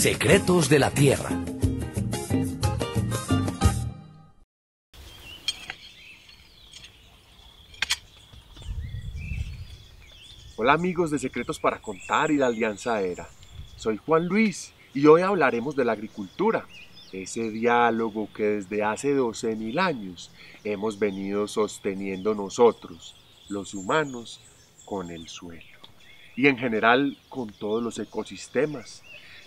Secretos de la Tierra. Hola amigos de Secretos para Contar y la Alianza Era. Soy Juan Luis y hoy hablaremos de la agricultura, ese diálogo que desde hace 12.000 años hemos venido sosteniendo nosotros, los humanos, con el suelo y en general con todos los ecosistemas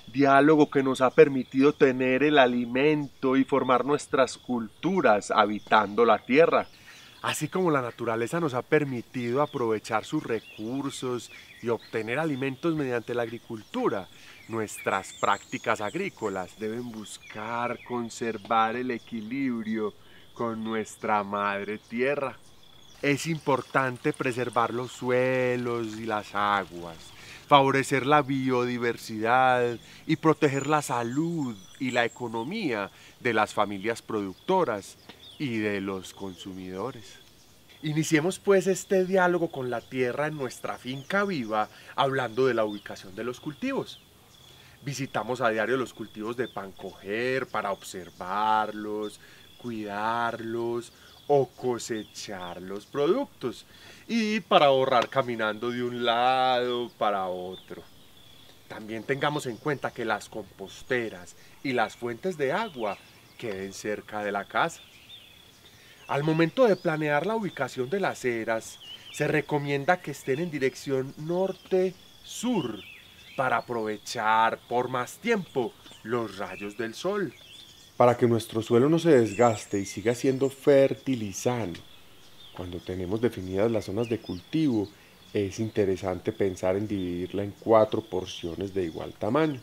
diálogo que nos ha permitido tener el alimento y formar nuestras culturas habitando la tierra. Así como la naturaleza nos ha permitido aprovechar sus recursos y obtener alimentos mediante la agricultura, nuestras prácticas agrícolas deben buscar conservar el equilibrio con nuestra madre tierra es importante preservar los suelos y las aguas, favorecer la biodiversidad y proteger la salud y la economía de las familias productoras y de los consumidores. Iniciemos pues este diálogo con la tierra en nuestra finca viva hablando de la ubicación de los cultivos. Visitamos a diario los cultivos de pan para observarlos, cuidarlos, o cosechar los productos y para ahorrar caminando de un lado para otro. También tengamos en cuenta que las composteras y las fuentes de agua queden cerca de la casa. Al momento de planear la ubicación de las eras, se recomienda que estén en dirección norte-sur para aprovechar por más tiempo los rayos del sol para que nuestro suelo no se desgaste y siga siendo fertilizante, Cuando tenemos definidas las zonas de cultivo, es interesante pensar en dividirla en cuatro porciones de igual tamaño.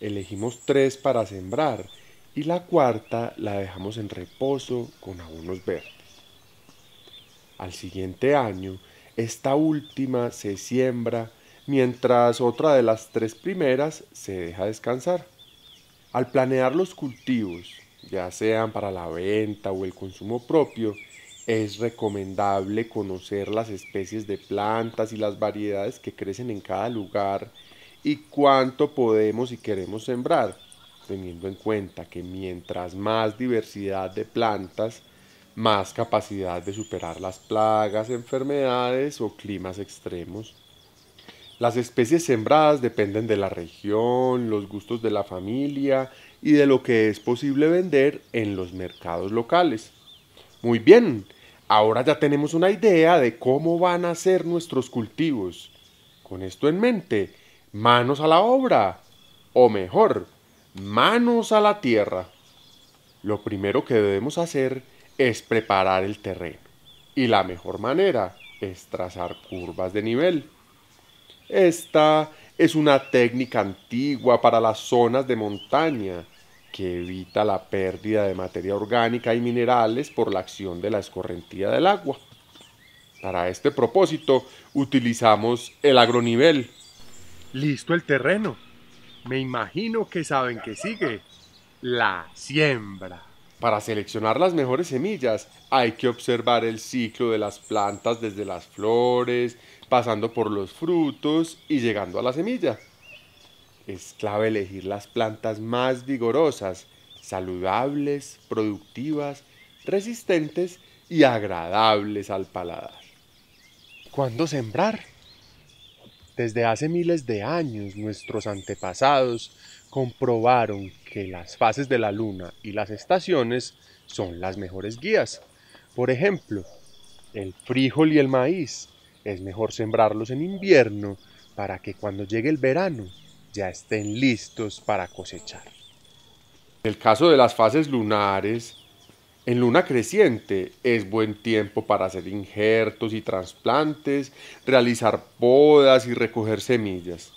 Elegimos tres para sembrar y la cuarta la dejamos en reposo con algunos verdes. Al siguiente año, esta última se siembra mientras otra de las tres primeras se deja descansar. Al planear los cultivos, ya sean para la venta o el consumo propio, es recomendable conocer las especies de plantas y las variedades que crecen en cada lugar y cuánto podemos y queremos sembrar, teniendo en cuenta que mientras más diversidad de plantas, más capacidad de superar las plagas, enfermedades o climas extremos. Las especies sembradas dependen de la región, los gustos de la familia y de lo que es posible vender en los mercados locales. Muy bien, ahora ya tenemos una idea de cómo van a ser nuestros cultivos. Con esto en mente, manos a la obra, o mejor, manos a la tierra. Lo primero que debemos hacer es preparar el terreno, y la mejor manera es trazar curvas de nivel. Esta es una técnica antigua para las zonas de montaña que evita la pérdida de materia orgánica y minerales por la acción de la escorrentía del agua. Para este propósito utilizamos el agronivel. Listo el terreno. Me imagino que saben que sigue la siembra. Para seleccionar las mejores semillas hay que observar el ciclo de las plantas desde las flores, pasando por los frutos y llegando a la semilla. Es clave elegir las plantas más vigorosas, saludables, productivas, resistentes y agradables al paladar. ¿Cuándo sembrar? Desde hace miles de años nuestros antepasados comprobaron que las fases de la luna y las estaciones son las mejores guías. Por ejemplo, el frijol y el maíz es mejor sembrarlos en invierno para que cuando llegue el verano ya estén listos para cosechar. En el caso de las fases lunares, en luna creciente es buen tiempo para hacer injertos y trasplantes, realizar podas y recoger semillas.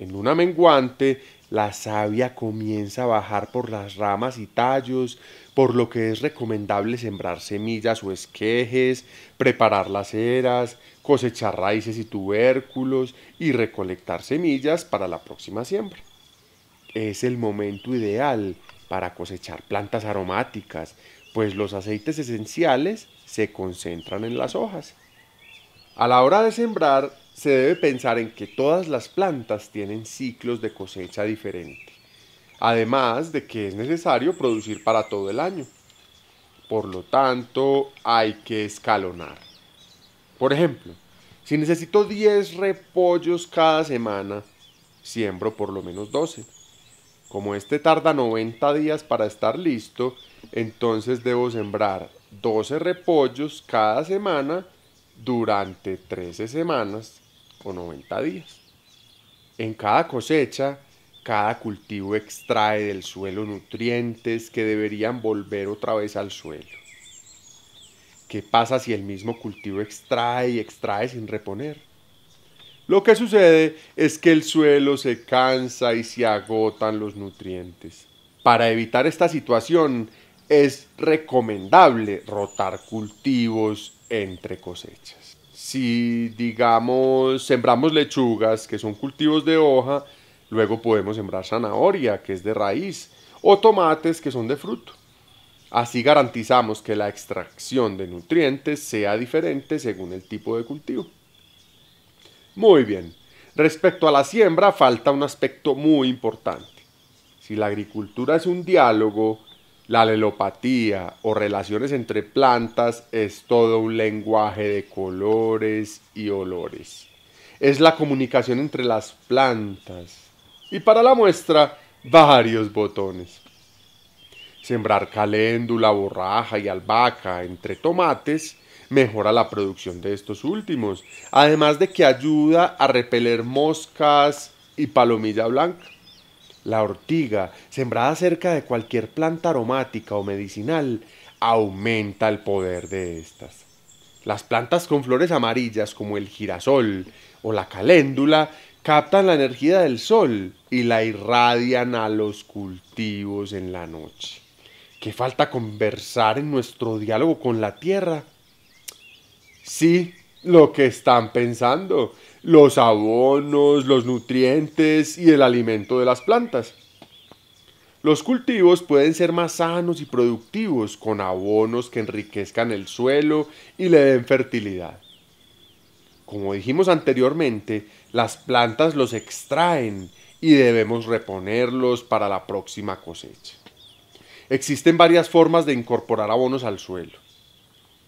En luna menguante la savia comienza a bajar por las ramas y tallos, por lo que es recomendable sembrar semillas o esquejes, preparar las eras, cosechar raíces y tubérculos y recolectar semillas para la próxima siembra. Es el momento ideal para cosechar plantas aromáticas, pues los aceites esenciales se concentran en las hojas. A la hora de sembrar, se debe pensar en que todas las plantas tienen ciclos de cosecha diferente, además de que es necesario producir para todo el año. Por lo tanto, hay que escalonar. Por ejemplo, si necesito 10 repollos cada semana, siembro por lo menos 12. Como este tarda 90 días para estar listo, entonces debo sembrar 12 repollos cada semana durante 13 semanas 90 días. En cada cosecha, cada cultivo extrae del suelo nutrientes que deberían volver otra vez al suelo. ¿Qué pasa si el mismo cultivo extrae y extrae sin reponer? Lo que sucede es que el suelo se cansa y se agotan los nutrientes. Para evitar esta situación es recomendable rotar cultivos entre cosechas si digamos sembramos lechugas, que son cultivos de hoja, luego podemos sembrar zanahoria, que es de raíz, o tomates, que son de fruto. Así garantizamos que la extracción de nutrientes sea diferente según el tipo de cultivo. Muy bien, respecto a la siembra falta un aspecto muy importante. Si la agricultura es un diálogo, la alelopatía o relaciones entre plantas es todo un lenguaje de colores y olores. Es la comunicación entre las plantas. Y para la muestra, varios botones. Sembrar caléndula, borraja y albahaca entre tomates mejora la producción de estos últimos, además de que ayuda a repeler moscas y palomilla blanca la ortiga, sembrada cerca de cualquier planta aromática o medicinal, aumenta el poder de estas. Las plantas con flores amarillas como el girasol o la caléndula captan la energía del sol y la irradian a los cultivos en la noche. ¿Qué falta conversar en nuestro diálogo con la tierra? Sí, lo que están pensando los abonos, los nutrientes y el alimento de las plantas. Los cultivos pueden ser más sanos y productivos con abonos que enriquezcan el suelo y le den fertilidad. Como dijimos anteriormente, las plantas los extraen y debemos reponerlos para la próxima cosecha. Existen varias formas de incorporar abonos al suelo.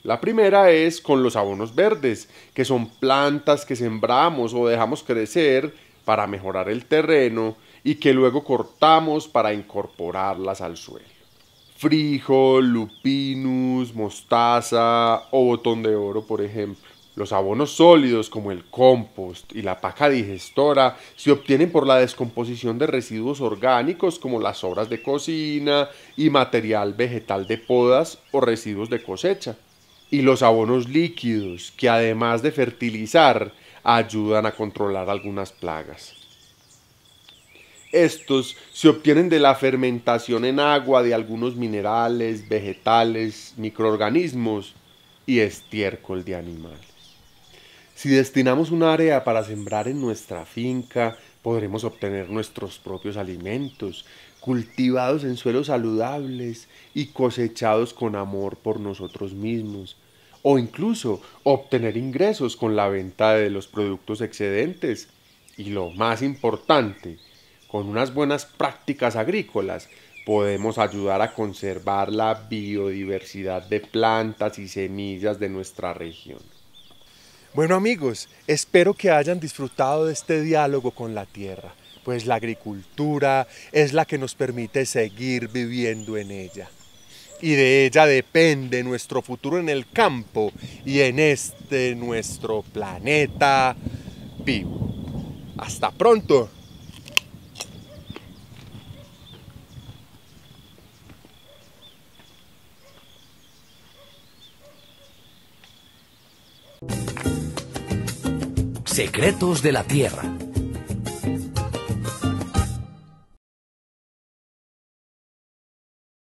La primera es con los abonos verdes, que son plantas que sembramos o dejamos crecer para mejorar el terreno y que luego cortamos para incorporarlas al suelo. Frijol, lupinus, mostaza o botón de oro, por ejemplo. Los abonos sólidos como el compost y la paca digestora se obtienen por la descomposición de residuos orgánicos como las sobras de cocina y material vegetal de podas o residuos de cosecha y los abonos líquidos que además de fertilizar ayudan a controlar algunas plagas. Estos se obtienen de la fermentación en agua de algunos minerales, vegetales, microorganismos y estiércol de animales. Si destinamos un área para sembrar en nuestra finca, podremos obtener nuestros propios alimentos, cultivados en suelos saludables y cosechados con amor por nosotros mismos, o incluso obtener ingresos con la venta de los productos excedentes y lo más importante, con unas buenas prácticas agrícolas podemos ayudar a conservar la biodiversidad de plantas y semillas de nuestra región. Bueno amigos, espero que hayan disfrutado de este diálogo con la tierra, pues la agricultura es la que nos permite seguir viviendo en ella y de ella depende nuestro futuro en el campo y en este nuestro planeta vivo. Hasta pronto. Secretos de la Tierra.